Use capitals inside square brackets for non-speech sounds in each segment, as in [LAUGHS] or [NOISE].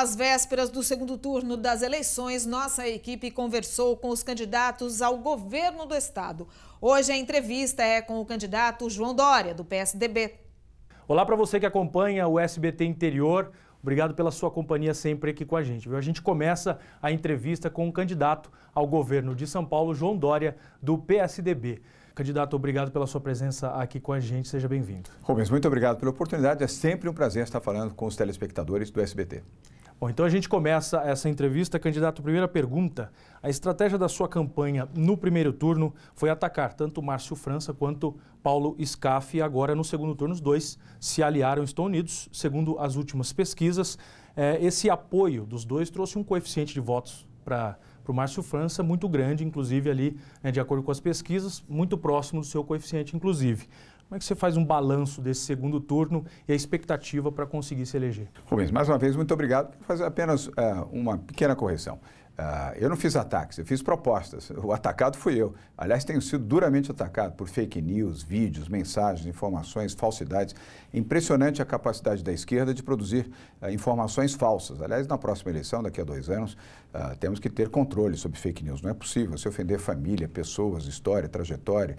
Às vésperas do segundo turno das eleições, nossa equipe conversou com os candidatos ao governo do estado. Hoje a entrevista é com o candidato João Dória, do PSDB. Olá para você que acompanha o SBT Interior. Obrigado pela sua companhia sempre aqui com a gente. Viu? A gente começa a entrevista com o candidato ao governo de São Paulo, João Dória, do PSDB. Candidato, obrigado pela sua presença aqui com a gente. Seja bem-vindo. Rubens, muito obrigado pela oportunidade. É sempre um prazer estar falando com os telespectadores do SBT. Bom, então a gente começa essa entrevista. Candidato, primeira pergunta. A estratégia da sua campanha no primeiro turno foi atacar tanto Márcio França quanto Paulo Scaff. Agora, no segundo turno, os dois se aliaram, estão unidos. Segundo as últimas pesquisas, é, esse apoio dos dois trouxe um coeficiente de votos para para o Márcio França, muito grande, inclusive ali, né, de acordo com as pesquisas, muito próximo do seu coeficiente, inclusive. Como é que você faz um balanço desse segundo turno e a expectativa para conseguir se eleger? Rubens, mais uma vez, muito obrigado. Vou fazer apenas uh, uma pequena correção. Uh, eu não fiz ataques, eu fiz propostas. [LAUGHS] O atacado fui eu. Aliás, tenho sido duramente atacado por fake news, vídeos, mensagens, informações, falsidades. Impressionante a capacidade da esquerda de produzir uh, informações falsas. Aliás, na próxima eleição, daqui a dois anos, uh, temos que ter controle sobre fake news. Não é possível se ofender família, pessoas, história, trajetória,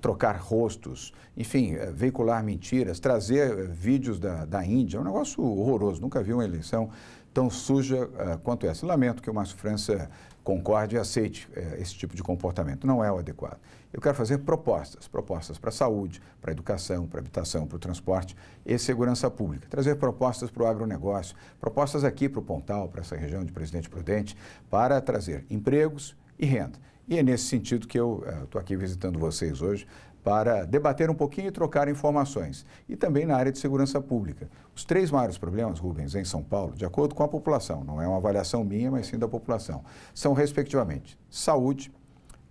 trocar rostos, enfim, eh, veicular mentiras, trazer eh, vídeos da, da Índia. É um negócio horroroso. Nunca vi uma eleição tão suja uh, quanto essa. Lamento que o Márcio França concorde e aceite uh, esse tipo de comportamento. Não é o adequado. Eu quero fazer propostas, propostas para a saúde, para a educação, para a habitação, para o transporte e segurança pública. Trazer propostas para o agronegócio, propostas aqui para o Pontal, para essa região de Presidente Prudente, para trazer empregos e renda. E é nesse sentido que eu estou eh, aqui visitando vocês hoje para debater um pouquinho e trocar informações. E também na área de segurança pública. Os três maiores problemas, Rubens, em São Paulo, de acordo com a população, não é uma avaliação minha, mas sim da população, são respectivamente saúde,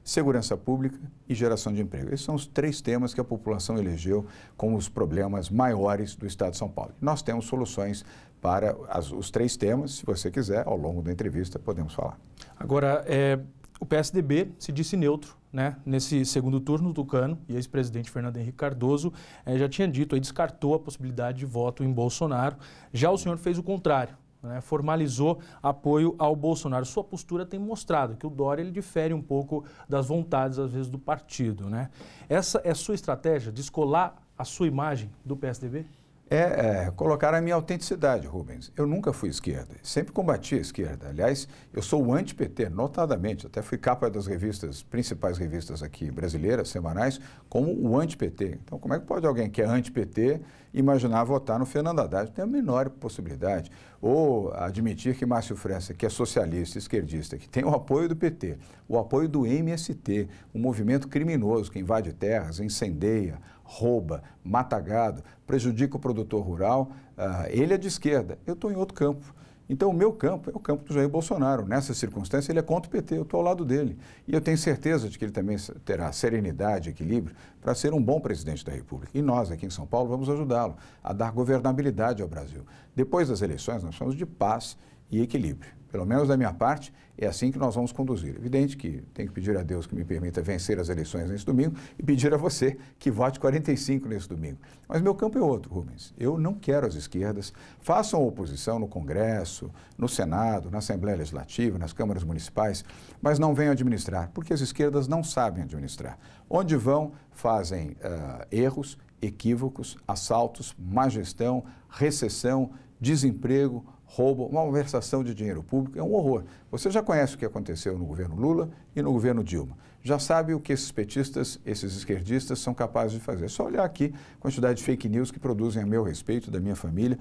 segurança pública e geração de emprego. Esses são os três temas que a população elegeu como os problemas maiores do Estado de São Paulo. Nós temos soluções para as, os três temas, se você quiser, ao longo da entrevista podemos falar. Agora, é, o PSDB se disse neutro né, nesse segundo turno do Cano e ex-presidente Fernando Henrique Cardoso eh, já tinha dito, aí descartou a possibilidade de voto em Bolsonaro. Já o senhor fez o contrário, né, formalizou apoio ao Bolsonaro. Sua postura tem mostrado que o Dória ele difere um pouco das vontades, às vezes, do partido. Né? Essa é sua estratégia, descolar a sua imagem do PSDB? é, é, colocar a minha autenticidade, Rubens. Eu nunca fui esquerda, sempre combati a esquerda. Aliás, eu sou o anti-PT, notadamente. Até fui capa das revistas, principais revistas aqui brasileiras, semanais, como o anti-PT. Então, como é que pode alguém que é anti-PT imaginar votar no Fernando Haddad? Tem a menor possibilidade. Ou admitir que Márcio França, que é socialista, esquerdista, que tem o apoio do PT, o apoio do MST, um movimento criminoso que invade terras, incendeia, rouba, mata gado, prejudica o produtor rural, ah, ele é de esquerda. Eu estou em outro campo. Então, o meu campo é o campo do Jair Bolsonaro. Nessa circunstância, ele é contra o PT, eu estou ao lado dele. E eu tenho certeza de que ele também terá serenidade, equilíbrio para ser um bom presidente da República. E nós, aqui em São Paulo, vamos ajudá-lo a dar governabilidade ao Brasil. Depois das eleições, nós falamos de paz e equilíbrio. Pelo menos da minha parte, é assim que nós vamos conduzir. Evidente que tenho que pedir a Deus que me permita vencer as eleições nesse domingo e pedir a você que vote 45 nesse domingo. Mas meu campo é outro, Rubens. Eu não quero as esquerdas. Façam oposição no Congresso, no Senado, na Assembleia Legislativa, nas câmaras municipais, mas não venham administrar, porque as esquerdas não sabem administrar. Onde vão, fazem uh, erros, equívocos, assaltos, má gestão, recessão, desemprego, roubo, malversação de dinheiro público, é um horror. Você já conhece o que aconteceu no governo Lula e no governo Dilma. Já sabe o que esses petistas, esses esquerdistas são capazes de fazer. É só olhar aqui a quantidade de fake news que produzem a meu respeito, da minha família,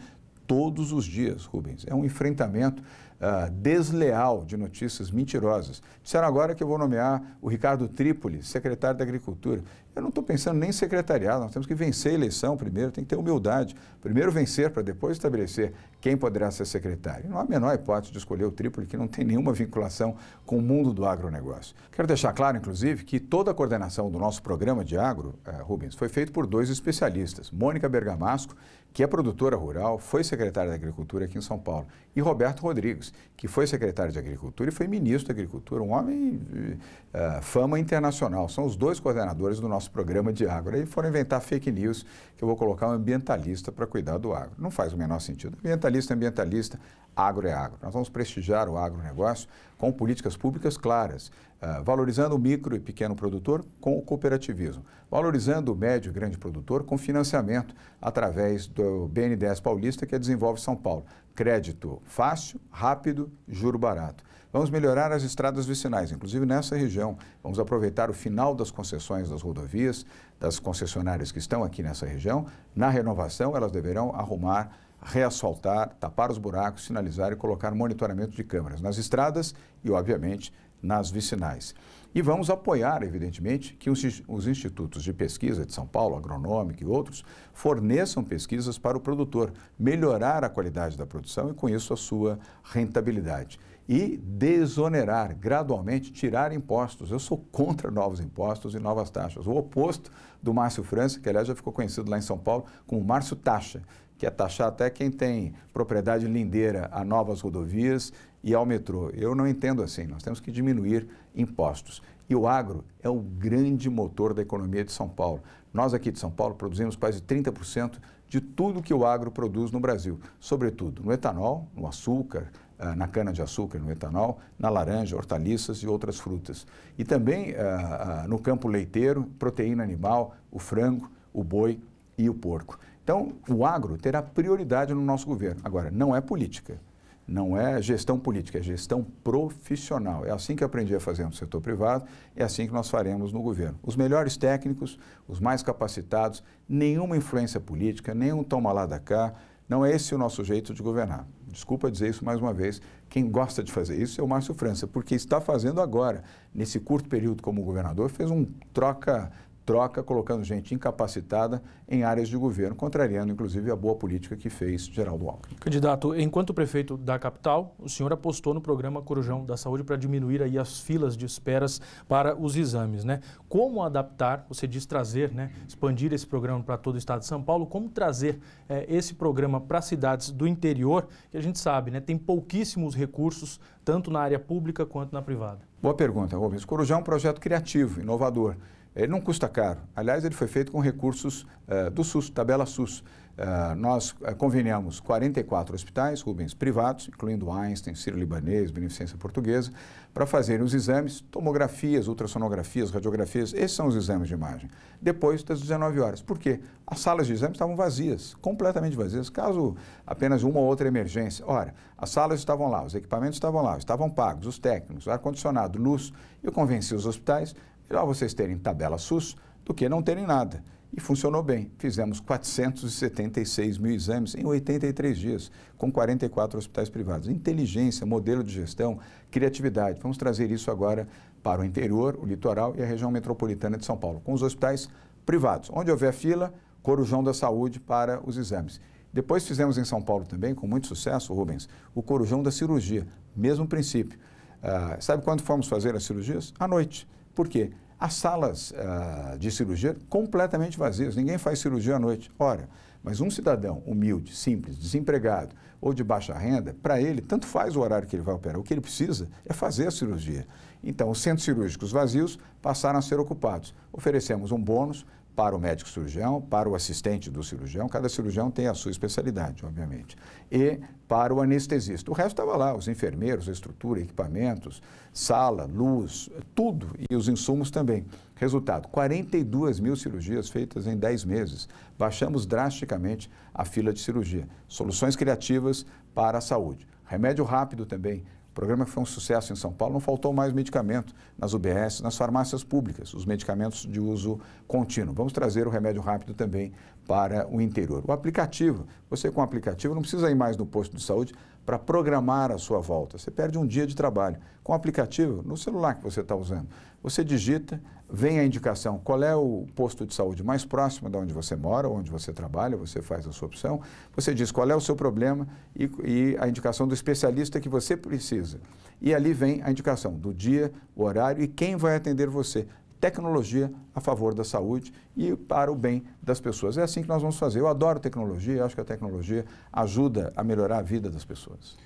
todos os dias, Rubens. É um enfrentamento uh, desleal de notícias mentirosas. Disseram agora que eu vou nomear o Ricardo Trípoli, secretário da Agricultura. Eu não estou pensando nem em secretariado, nós temos que vencer a eleição primeiro, tem que ter humildade. Primeiro vencer para depois estabelecer quem poderá ser secretário. Não há a menor hipótese de escolher o Trípoli, que não tem nenhuma vinculação com o mundo do agronegócio. Quero deixar claro, inclusive, que toda a coordenação do nosso programa de agro, uh, Rubens, foi feita por dois especialistas, Mônica Bergamasco que é produtora rural, foi secretária da Agricultura aqui em São Paulo, e Roberto Rodrigues, que foi secretário de Agricultura e foi ministro da Agricultura, um homem de uh, fama internacional. São os dois coordenadores do nosso programa de agro. Aí foram inventar fake news, que eu vou colocar um ambientalista para cuidar do agro. Não faz o menor sentido. Ambientalista é ambientalista, agro é agro. Nós vamos prestigiar o agronegócio com políticas públicas claras, eh, valorizando o micro e pequeno produtor com o cooperativismo, valorizando o médio e grande produtor com financiamento através do BNDES Paulista, que é Desenvolve São Paulo. Crédito fácil, rápido, juro barato. Vamos melhorar as estradas vicinais, inclusive nessa região. Vamos aproveitar o final das concessões das rodovias, das concessionárias que estão aqui nessa região. Na renovação, elas deverão arrumar reasfaltar, tapar os buracos, sinalizar e colocar monitoramento de câmeras nas estradas e, obviamente, nas vicinais. E vamos apoiar, evidentemente, que os institutos de pesquisa de São Paulo, agronômico e outros, forneçam pesquisas para o produtor, melhorar a qualidade da produção e, com isso, a sua rentabilidade. E desonerar gradualmente, tirar impostos. Eu sou contra novos impostos e novas taxas. O oposto do Márcio França, que aliás já ficou conhecido lá em São Paulo como Márcio Taxa, que é taxar até quem tem propriedade lindeira a novas rodovias e ao metrô. Eu não entendo assim, nós temos que diminuir impostos. E o agro é o grande motor da economia de São Paulo. Nós aqui de São Paulo produzimos quase 30% de tudo que o agro produz no Brasil, sobretudo no etanol, no açúcar, ah, na cana-de-açúcar, no etanol, na laranja, hortaliças e outras frutas. E também ah, ah, no campo leiteiro, proteína animal, o frango, o boi e o porco. Então, o agro terá prioridade no nosso governo. Agora, não é política. Não é gestão política, é gestão profissional. É assim que aprendi a fazer no setor privado, é assim que nós faremos no governo. Os melhores técnicos, os mais capacitados, nenhuma influência política, nenhum toma lá da cá. Não é esse o nosso jeito de governar. Desculpa dizer isso mais uma vez. Quem gosta de fazer isso é o Márcio França, porque está fazendo agora. Nesse curto período como governador, fez um troca troca colocando gente incapacitada em áreas de governo, contrariando inclusive a boa política que fez Geraldo Alckmin. Candidato, enquanto prefeito da capital, o senhor apostou no programa Corujão da Saúde para diminuir aí as filas de esperas para os exames, né? Como adaptar, você diz trazer, né, expandir esse programa para todo o estado de São Paulo, como trazer eh, esse programa para cidades do interior, que a gente sabe, né, tem pouquíssimos recursos, tanto na área pública quanto na privada? Boa pergunta, Rubens. Corujão é um projeto criativo, inovador ele é, não custa caro. Aliás, ele foi feito com recursos uh, do SUS, tabela SUS. Uh, nós uh, conveniamos 44 hospitais, Rubens, privados, incluindo Einstein, Ciro Libanês, Beneficência Portuguesa, para fazerem os exames, tomografias, ultrassonografias, radiografias. Esses são os exames de imagem. Depois das 19 horas. Por quê? As salas de exames estavam vazias, completamente vazias, caso apenas uma ou outra emergência. Ora, as salas estavam lá, os equipamentos estavam lá, estavam pagos, os técnicos, ar-condicionado, luz. Eu convenci os hospitais Melhor vocês terem tabela SUS do que não terem nada. E funcionou bem. Fizemos 476 mil exames em 83 dias, com 44 hospitais privados. Inteligência, modelo de gestão, criatividade. Vamos trazer isso agora para o interior, o litoral e a região metropolitana de São Paulo, com os hospitais privados. Onde houver fila, Corujão da Saúde para os exames. Depois fizemos em São Paulo também, com muito sucesso, Rubens, o Corujão da Cirurgia. Mesmo princípio. Ah, sabe quando fomos fazer as cirurgias? À noite por quê? As salas ah, de cirurgia completamente vazias, ninguém faz cirurgia à noite. Ora, mas um cidadão humilde, simples, desempregado ou de baixa renda, para ele, tanto faz o horário que ele vai operar. O que ele precisa é fazer a cirurgia. Então, os centros cirúrgicos vazios passaram a ser ocupados. Oferecemos um bônus para o médico cirurgião, para o assistente do cirurgião, cada cirurgião tem a sua especialidade, obviamente, e para o anestesista. O resto estava lá, os enfermeiros, estrutura, equipamentos, sala, luz, tudo, e os insumos também. Resultado, 42 mil cirurgias feitas em 10 meses. Baixamos drasticamente a fila de cirurgia. Soluções criativas para a saúde. Remédio rápido também, o programa foi um sucesso em São Paulo, não faltou mais medicamento nas UBS, nas farmácias públicas, os medicamentos de uso contínuo. Vamos trazer o remédio rápido também para o interior. O aplicativo, você com o aplicativo não precisa ir mais no posto de saúde, para programar a sua volta. Você perde um dia de trabalho. Com o aplicativo, no celular que você está usando, você digita, vem a indicação qual é o posto de saúde mais próximo de onde você mora, onde você trabalha, você faz a sua opção, você diz qual é o seu problema e, e a indicação do especialista que você precisa. E ali vem a indicação do dia, o horário e quem vai atender você tecnologia a favor da saúde e para o bem das pessoas. É assim que nós vamos fazer. Eu adoro tecnologia, acho que a tecnologia ajuda a melhorar a vida das pessoas.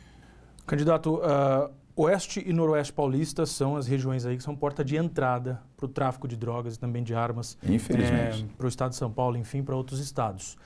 Candidato, uh, Oeste e Noroeste Paulista são as regiões aí que são porta de entrada para o tráfico de drogas e também de armas. Infelizmente. É, para o estado de São Paulo, enfim, para outros estados.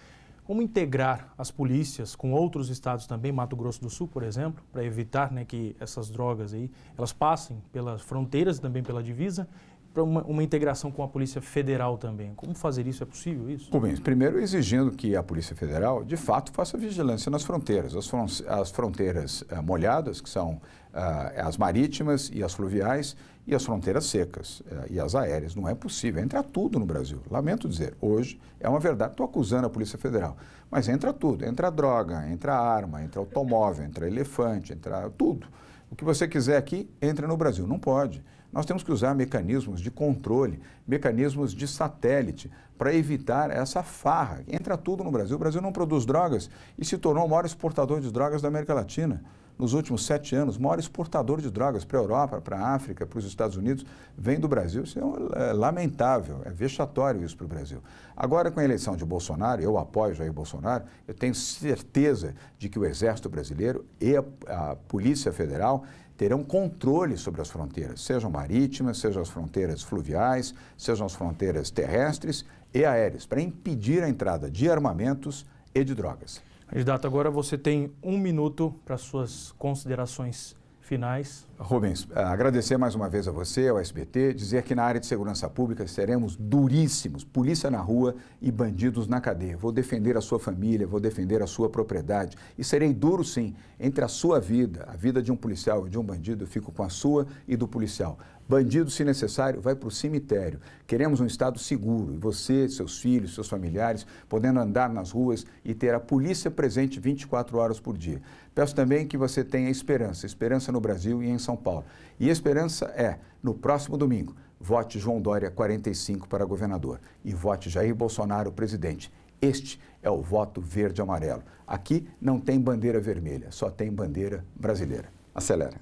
Como integrar as polícias com outros estados também, Mato Grosso do Sul, por exemplo, para evitar né, que essas drogas aí, elas passem pelas fronteiras e também pela divisa para uma, uma, integração com a Polícia Federal também. Como fazer isso? É possível isso? Bem, primeiro exigindo que a Polícia Federal, de fato, faça vigilância nas fronteiras. As, fron as fronteiras uh, molhadas, que são uh, as marítimas e as fluviais, e as fronteiras secas uh, e as aéreas. Não é possível. Entra tudo no Brasil. Lamento dizer, hoje é uma verdade. Estou acusando a Polícia Federal. Mas entra tudo. Entra droga, entra arma, entra automóvel, entra elefante, entra tudo. O que você quiser aqui, entra no Brasil. Não pode. Nós temos que usar mecanismos de controle, mecanismos de satélite, para evitar essa farra. Entra tudo no Brasil. O Brasil não produz drogas e se tornou o maior exportador de drogas da América Latina nos últimos sete anos, maior exportador de drogas para a Europa, para a África, para os Estados Unidos, vem do Brasil. Isso é, um, é lamentável, é vexatório isso para o Brasil. Agora, com a eleição de Bolsonaro, eu apoio Jair Bolsonaro, eu tenho certeza de que o Exército Brasileiro e a, a Polícia Federal terão controle sobre as fronteiras, sejam marítimas, sejam as fronteiras fluviais, sejam as fronteiras terrestres e aéreas, para impedir a entrada de armamentos e de drogas. Candidato, agora você tem um minuto para suas considerações finais. Rubens, eh, agradecer mais uma vez a você, ao SBT, dizer que na área de segurança pública seremos duríssimos, polícia na rua e bandidos na cadeia. Vou defender a sua família, vou defender a sua propriedade e serei duro sim entre a sua vida, a vida de um policial e de um bandido, eu fico com a sua e do policial. Bandido, se necessário, vai para o cemitério. Queremos um Estado seguro. E você, seus filhos, seus familiares, podendo andar nas ruas e ter a polícia presente 24 horas por dia. Peço também que você tenha esperança, esperança no Brasil e em São Paulo. E esperança é, no próximo domingo, vote João Dória 45 para governador e vote Jair Bolsonaro presidente. Este é o voto verde-amarelo. Aqui não tem bandeira vermelha, só tem bandeira brasileira. Acelera.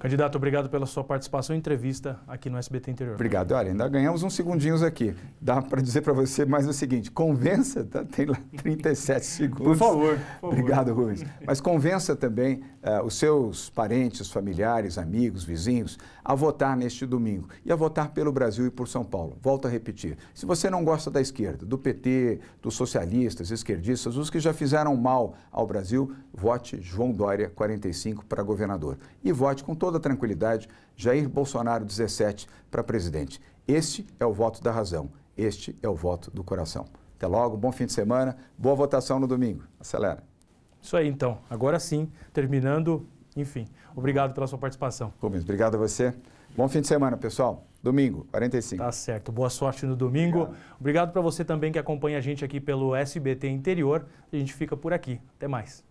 Candidato, obrigado pela sua participação e entrevista aqui no SBT Interior. Obrigado. Olha, ainda ganhamos uns segundinhos aqui. Dá para dizer para você mais o seguinte, convença, tá? tem lá 37 [LAUGHS] segundos. Por favor. Por obrigado, Rubens. Mas convença também uh, os seus parentes, familiares, amigos, vizinhos a votar neste domingo e a votar pelo Brasil e por São Paulo. Volto a repetir, se você não gosta da esquerda, do PT, dos socialistas, esquerdistas, os que já fizeram mal ao Brasil, vote João Dória, 45, para governador. E vote com todo toda tranquilidade Jair Bolsonaro 17 para presidente. Este é o voto da razão, este é o voto do coração. Até logo, bom fim de semana, boa votação no domingo. Acelera. Isso aí então, agora sim, terminando, enfim. Obrigado pela sua participação. Rubens, obrigado a você. Bom fim de semana, pessoal. Domingo, 45. Tá certo. Boa sorte no domingo. Obrigado, Obrigado para você também que acompanha a gente aqui pelo SBT Interior. A gente fica por aqui. Até mais.